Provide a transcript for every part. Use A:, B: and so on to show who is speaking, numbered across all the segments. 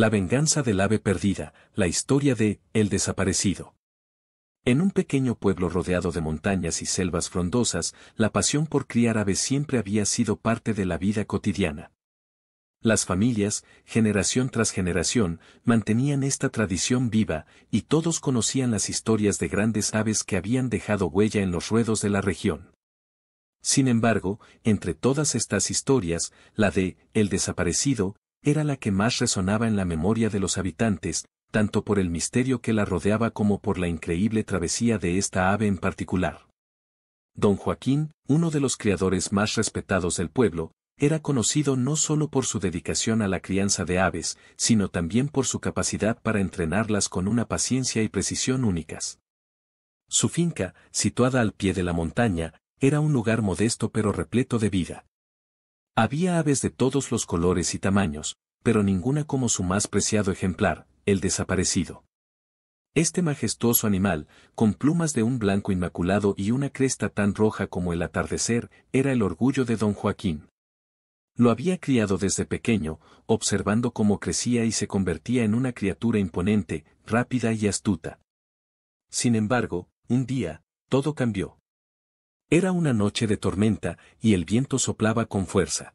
A: La venganza del ave perdida, la historia de El desaparecido. En un pequeño pueblo rodeado de montañas y selvas frondosas, la pasión por criar aves siempre había sido parte de la vida cotidiana. Las familias, generación tras generación, mantenían esta tradición viva, y todos conocían las historias de grandes aves que habían dejado huella en los ruedos de la región. Sin embargo, entre todas estas historias, la de El desaparecido era la que más resonaba en la memoria de los habitantes, tanto por el misterio que la rodeaba como por la increíble travesía de esta ave en particular. Don Joaquín, uno de los criadores más respetados del pueblo, era conocido no solo por su dedicación a la crianza de aves, sino también por su capacidad para entrenarlas con una paciencia y precisión únicas. Su finca, situada al pie de la montaña, era un lugar modesto pero repleto de vida. Había aves de todos los colores y tamaños, pero ninguna como su más preciado ejemplar, el desaparecido. Este majestuoso animal, con plumas de un blanco inmaculado y una cresta tan roja como el atardecer, era el orgullo de don Joaquín. Lo había criado desde pequeño, observando cómo crecía y se convertía en una criatura imponente, rápida y astuta. Sin embargo, un día, todo cambió. Era una noche de tormenta, y el viento soplaba con fuerza.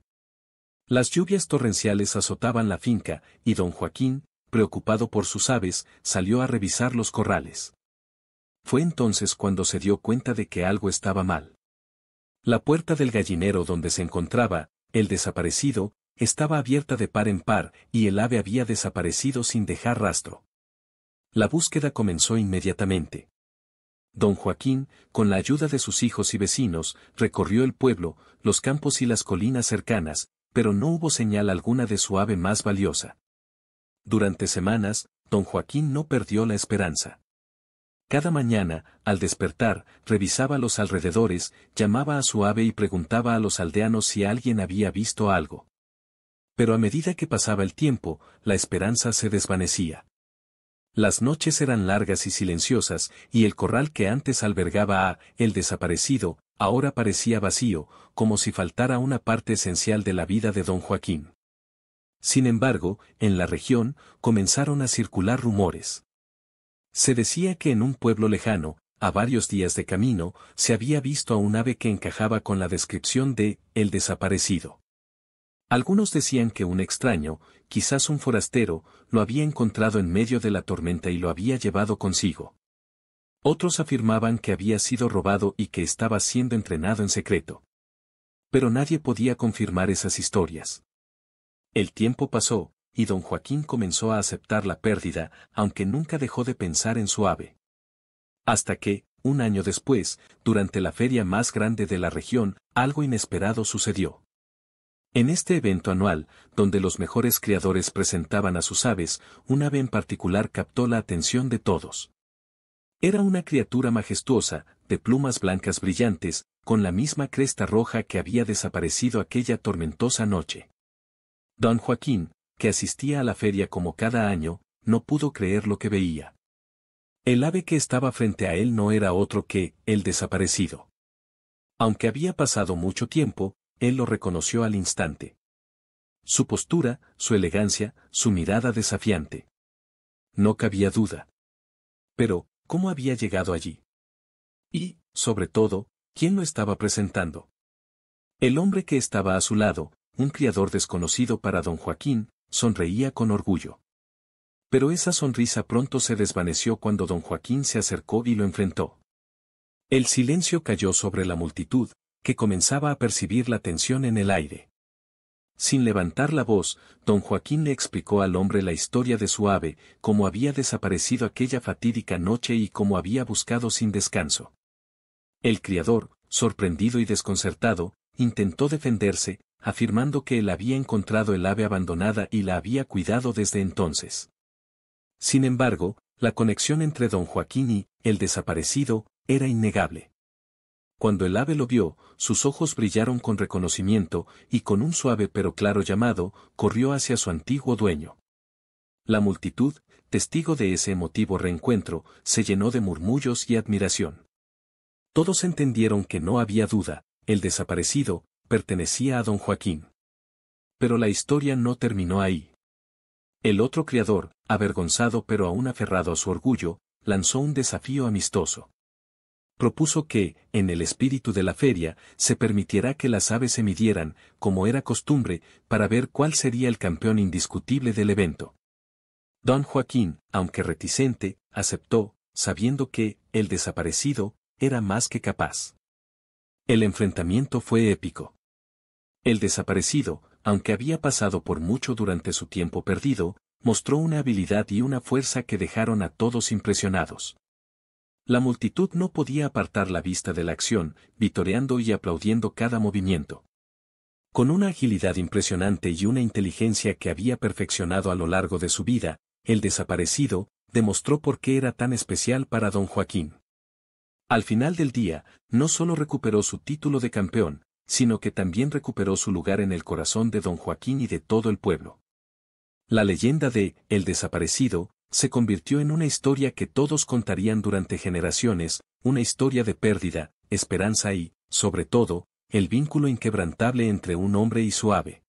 A: Las lluvias torrenciales azotaban la finca, y don Joaquín, preocupado por sus aves, salió a revisar los corrales. Fue entonces cuando se dio cuenta de que algo estaba mal. La puerta del gallinero donde se encontraba, el desaparecido, estaba abierta de par en par y el ave había desaparecido sin dejar rastro. La búsqueda comenzó inmediatamente. Don Joaquín, con la ayuda de sus hijos y vecinos, recorrió el pueblo, los campos y las colinas cercanas, pero no hubo señal alguna de su ave más valiosa. Durante semanas, don Joaquín no perdió la esperanza. Cada mañana, al despertar, revisaba los alrededores, llamaba a su ave y preguntaba a los aldeanos si alguien había visto algo. Pero a medida que pasaba el tiempo, la esperanza se desvanecía. Las noches eran largas y silenciosas, y el corral que antes albergaba a el desaparecido, ahora parecía vacío, como si faltara una parte esencial de la vida de don Joaquín. Sin embargo, en la región, comenzaron a circular rumores. Se decía que en un pueblo lejano, a varios días de camino, se había visto a un ave que encajaba con la descripción de el desaparecido. Algunos decían que un extraño, quizás un forastero, lo había encontrado en medio de la tormenta y lo había llevado consigo. Otros afirmaban que había sido robado y que estaba siendo entrenado en secreto. Pero nadie podía confirmar esas historias. El tiempo pasó, y don Joaquín comenzó a aceptar la pérdida, aunque nunca dejó de pensar en su ave. Hasta que, un año después, durante la feria más grande de la región, algo inesperado sucedió. En este evento anual, donde los mejores criadores presentaban a sus aves, un ave en particular captó la atención de todos. Era una criatura majestuosa, de plumas blancas brillantes, con la misma cresta roja que había desaparecido aquella tormentosa noche. Don Joaquín, que asistía a la feria como cada año, no pudo creer lo que veía. El ave que estaba frente a él no era otro que el desaparecido. Aunque había pasado mucho tiempo, él lo reconoció al instante. Su postura, su elegancia, su mirada desafiante. No cabía duda. Pero, ¿cómo había llegado allí? Y, sobre todo, ¿quién lo estaba presentando? El hombre que estaba a su lado, un criador desconocido para don Joaquín, sonreía con orgullo. Pero esa sonrisa pronto se desvaneció cuando don Joaquín se acercó y lo enfrentó. El silencio cayó sobre la multitud, que comenzaba a percibir la tensión en el aire. Sin levantar la voz, don Joaquín le explicó al hombre la historia de su ave, cómo había desaparecido aquella fatídica noche y cómo había buscado sin descanso. El criador, sorprendido y desconcertado, intentó defenderse, afirmando que él había encontrado el ave abandonada y la había cuidado desde entonces. Sin embargo, la conexión entre don Joaquín y el desaparecido era innegable. Cuando el ave lo vio, sus ojos brillaron con reconocimiento, y con un suave pero claro llamado, corrió hacia su antiguo dueño. La multitud, testigo de ese emotivo reencuentro, se llenó de murmullos y admiración. Todos entendieron que no había duda, el desaparecido, pertenecía a don Joaquín. Pero la historia no terminó ahí. El otro criador, avergonzado pero aún aferrado a su orgullo, lanzó un desafío amistoso propuso que, en el espíritu de la feria, se permitiera que las aves se midieran, como era costumbre, para ver cuál sería el campeón indiscutible del evento. Don Joaquín, aunque reticente, aceptó, sabiendo que, el desaparecido, era más que capaz. El enfrentamiento fue épico. El desaparecido, aunque había pasado por mucho durante su tiempo perdido, mostró una habilidad y una fuerza que dejaron a todos impresionados. La multitud no podía apartar la vista de la acción, vitoreando y aplaudiendo cada movimiento. Con una agilidad impresionante y una inteligencia que había perfeccionado a lo largo de su vida, el desaparecido demostró por qué era tan especial para don Joaquín. Al final del día, no solo recuperó su título de campeón, sino que también recuperó su lugar en el corazón de don Joaquín y de todo el pueblo. La leyenda de El desaparecido se convirtió en una historia que todos contarían durante generaciones, una historia de pérdida, esperanza y, sobre todo, el vínculo inquebrantable entre un hombre y su ave.